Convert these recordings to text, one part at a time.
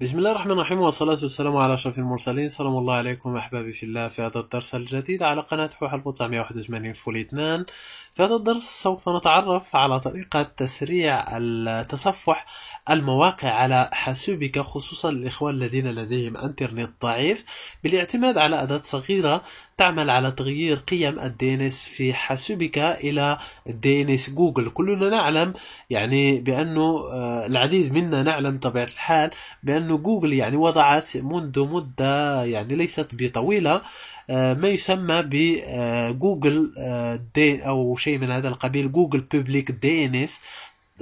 بسم الله الرحمن الرحيم والصلاة والسلام على أشرف المرسلين سلام الله عليكم أحبابي في الله في هذا الدرس الجديد على قناة حوح 1981 فولي 2 في هذا الدرس سوف نتعرف على طريقة تسريع التصفح المواقع على حاسوبك خصوصا الإخوان الذين لديهم أنترنت ضعيف بالاعتماد على أداة صغيرة تعمل على تغيير قيم الدينس في حاسوبك إلى دينس جوجل كلنا نعلم يعني بأنه آه، العديد منا نعلم طبيعة الحال بأن أن جوجل يعني وضعت منذ مدة يعني ليست بطويلة آه، ما يسمى بجوجل آه، آه، دي أو شيء من هذا القبيل جوجل بوبليك دي ان اس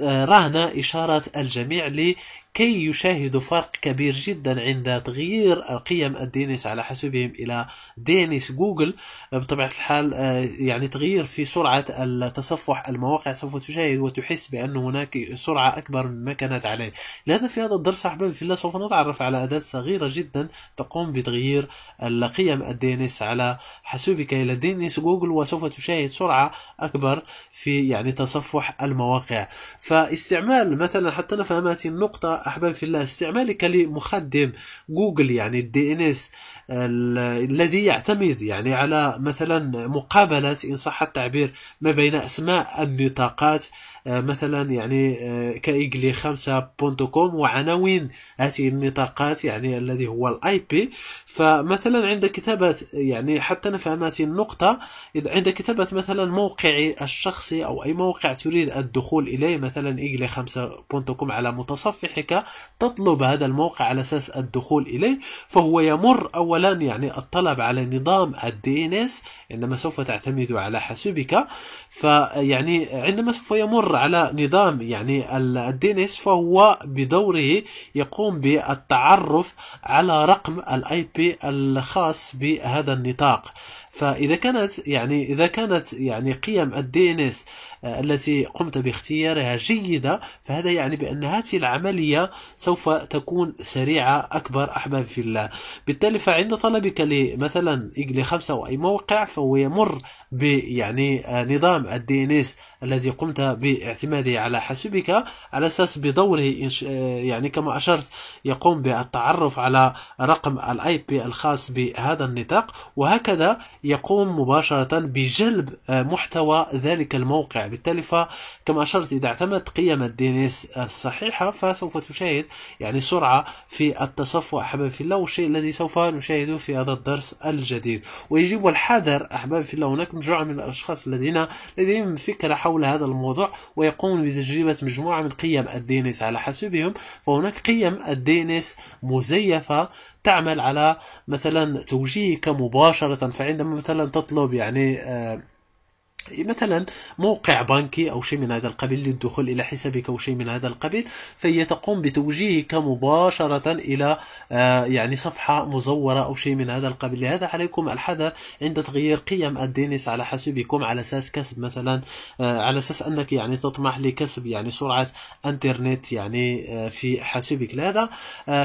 رهن إشارة الجميع لي كي يشاهدوا فرق كبير جدا عند تغيير القيم الدينيس على حسبهم إلى دينيس جوجل بطبيعة الحال آه، يعني تغيير في سرعة التصفح المواقع سوف تشاهد وتحس بأن هناك سرعة أكبر مما كانت عليه لهذا في هذا الدرس أحبابي في الله سوف نتعرف على أداة صغيرة جدا تقوم بتغيير القيم الدينيس على حسبك إلى دينيس جوجل وسوف تشاهد سرعة أكبر في يعني تصفح المواقع فاستعمال مثلا حتى نفهم هذه النقطة أحباب في الله استعمالك لمخدم جوجل يعني الدي ان اس الذي يعتمد يعني على مثلا مقابلة إن صح التعبير ما بين أسماء النطاقات آه، مثلا يعني آه، كإيجلي 5 كوم وعناوين هذه النطاقات يعني الذي هو الاي بي فمثلا عند كتابة يعني حتى نفهم هذه النقطة عند كتابة مثلا موقعي الشخصي أو أي موقع تريد الدخول إليه مثلا إيجلي 5 كوم على متصفحك تطلب هذا الموقع على أساس الدخول إليه فهو يمر أولا يعني الطلب على نظام الدي ان اس عندما سوف تعتمد على حاسوبك فيعني عندما سوف يمر على نظام يعني الدي ان اس فهو بدوره يقوم بالتعرف على رقم الاي بي الخاص بهذا النطاق فإذا كانت يعني إذا كانت يعني قيم الدي ان آه، اس التي قمت باختيارها جيدة فهذا يعني بأن هذه العملية سوف تكون سريعة أكبر أحباب في الله بالتالي فعند طلبك لمثلا إجلي 5 أو أي موقع فهو يمر بيعني آه، نظام الدي ان اس الذي قمت باعتماده على حاسبك على أساس بدوره آه، يعني كما أشرت يقوم بالتعرف على رقم الاي بي الخاص بهذا النطاق وهكذا يقوم مباشرة بجلب آه، محتوى ذلك الموقع بالتالي فكما أشرت إذا اعتمدت قيم الدينيس الصحيحة فسوف تشاهد يعني سرعة في التصفح أحباب في الله والشيء الذي سوف نشاهده في هذا الدرس الجديد ويجب الحذر أحباب في الله هناك مجموعة من الأشخاص الذين لديهم فكرة حول هذا الموضوع ويقومون بتجربة مجموعة من قيم الدينيس على حسبهم فهناك قيم الدينيس مزيفة تعمل على مثلا توجيهك مباشرة فعندما مثلا تطلب يعني آه، مثلا موقع بنكي أو شيء من هذا القبيل للدخول إلى حسابك أو شيء من هذا القبيل فهي تقوم بتوجيهك مباشرة إلى آه، يعني صفحة مزورة أو شيء من هذا القبيل لهذا عليكم الحذر عند تغيير قيم الدينس على حسابكم على أساس كسب مثلا آه، على أساس أنك يعني تطمح لكسب يعني سرعة انترنت يعني آه، في حاسبك لهذا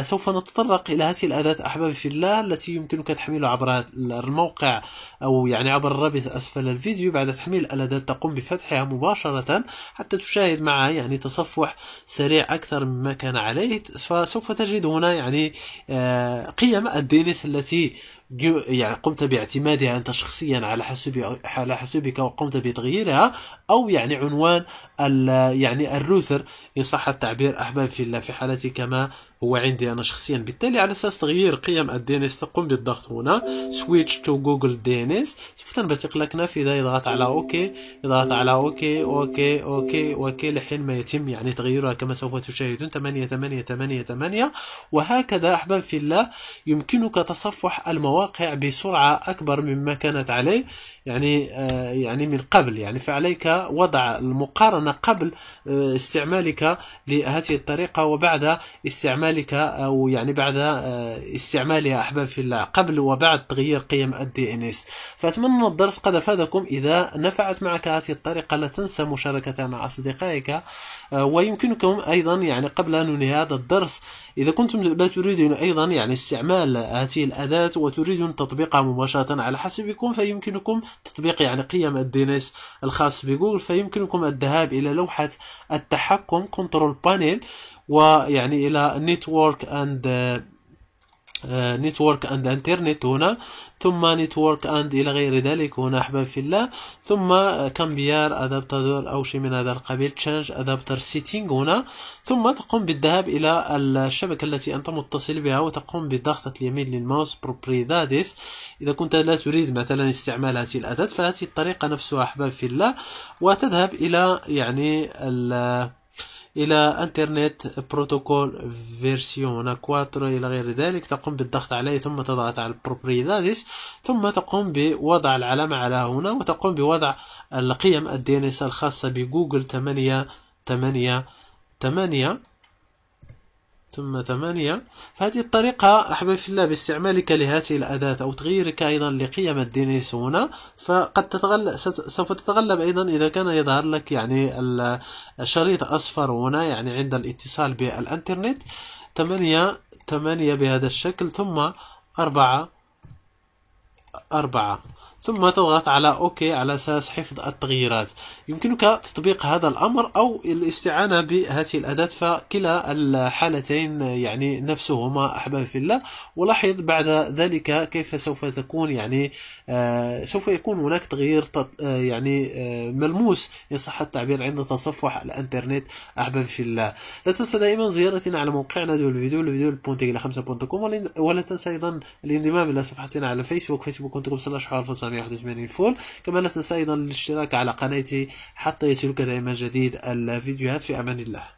سوف نتطرق إلى هذه الأداة أحبابي في الله التي يمكنك تحميلها عبر الموقع أو يعني عبر الرابط أسفل الفيديو بعد تحميل تحميل الأداة تقوم بفتحها مباشرة حتى تشاهد معها يعني تصفح سريع أكثر مما كان عليه فسوف تجد هنا يعني آه، قيم الدينيس التي يعني قمت باعتمادها أنت شخصيا على حسب على حسبك وقمت بتغييرها أو يعني عنوان يعني الروثر إن صح التعبير أحباب في الله في حالتي كما هو عندي أنا شخصيا بالتالي على أساس تغيير قيم الدينيس تقوم بالضغط هنا سويتش تو جوجل DNS سوف تنبثق لك نافذة يضغط على أوكي يضغط على أوكي أوكي أوكي أوكي لحين ما يتم يعني تغييرها كما سوف تشاهدون 8 8 8 8 وهكذا أحباب في الله يمكنك تصفح المواقع المواقع بسرعة أكبر مما كانت عليه يعني آه، يعني من قبل يعني فعليك وضع المقارنة قبل آه، استعمالك لهذه الطريقة وبعد استعمالك أو يعني بعد آه، استعمالها أحباب في الله قبل وبعد تغيير قيم الدي ان اس فأتمنى أن الدرس قد أفادكم إذا نفعت معك هذه الطريقة لا تنسى مشاركتها مع أصدقائك ويمكنكم أيضا يعني قبل أن ننهي هذا الدرس إذا كنتم لا تريدون أيضا يعني استعمال هذه الأداة وتريد تريدون تطبيقها مباشرة على حسبكم فيمكنكم تطبيق يعني قيم الدينيس الخاص بجوجل فيمكنكم الذهاب إلى لوحة التحكم كنترول بانيل ويعني إلى نتورك أند نتورك اند انترنت هنا ثم نتورك اند الى غير ذلك هنا احباب في الله ثم كامبيار ادابتادور او شيء من هذا القبيل تشانج ادابتر سيتينغ هنا ثم تقوم بالذهاب الى الشبكه التي انت متصل بها وتقوم بضغطه اليمين للماوس بروبريداديس اذا كنت لا تريد مثلا استعمال هذه الاداه فهذه الطريقه نفسها احباب في الله وتذهب الى يعني إلى انترنت بروتوكول فيرسيون 4 إلى غير ذلك تقوم بالضغط عليه ثم تضغط على البروبريدادس ثم تقوم بوضع العلامة على هنا وتقوم بوضع القيم الدي الخاصة بجوجل 8 8 8 ثم ثمانيا فهذه الطريقة أحباب في الله باستعمالك لهذه الأداة أو تغييرك أيضا لقيم الدينيس هنا فقد تتغلب سوف تتغلب أيضا إذا كان يظهر لك يعني الشريط أصفر هنا يعني عند الاتصال بالإنترنت ثمانية ثمانية بهذا الشكل ثم أربعة أربعة ثم تضغط على اوكي على اساس حفظ التغييرات يمكنك تطبيق هذا الامر او الاستعانه بهذه الاداه فكلا الحالتين يعني نفسهما احباب في الله ولاحظ بعد ذلك كيف سوف تكون يعني آه، سوف يكون هناك تغيير آه، يعني آه، ملموس ان صح التعبير عند تصفح الانترنت احباب في الله لا تنسى دائما زيارتنا على موقعنا الفيديو الفيديو بونتيغلا 5 5.com ولا تنسى ايضا الانضمام الى صفحتنا على فيسبوك فيسبوك.com 1981 فول كما لا تنسى أيضا الاشتراك على قناتي حتى يصلك دائما جديد الفيديوهات في أمان الله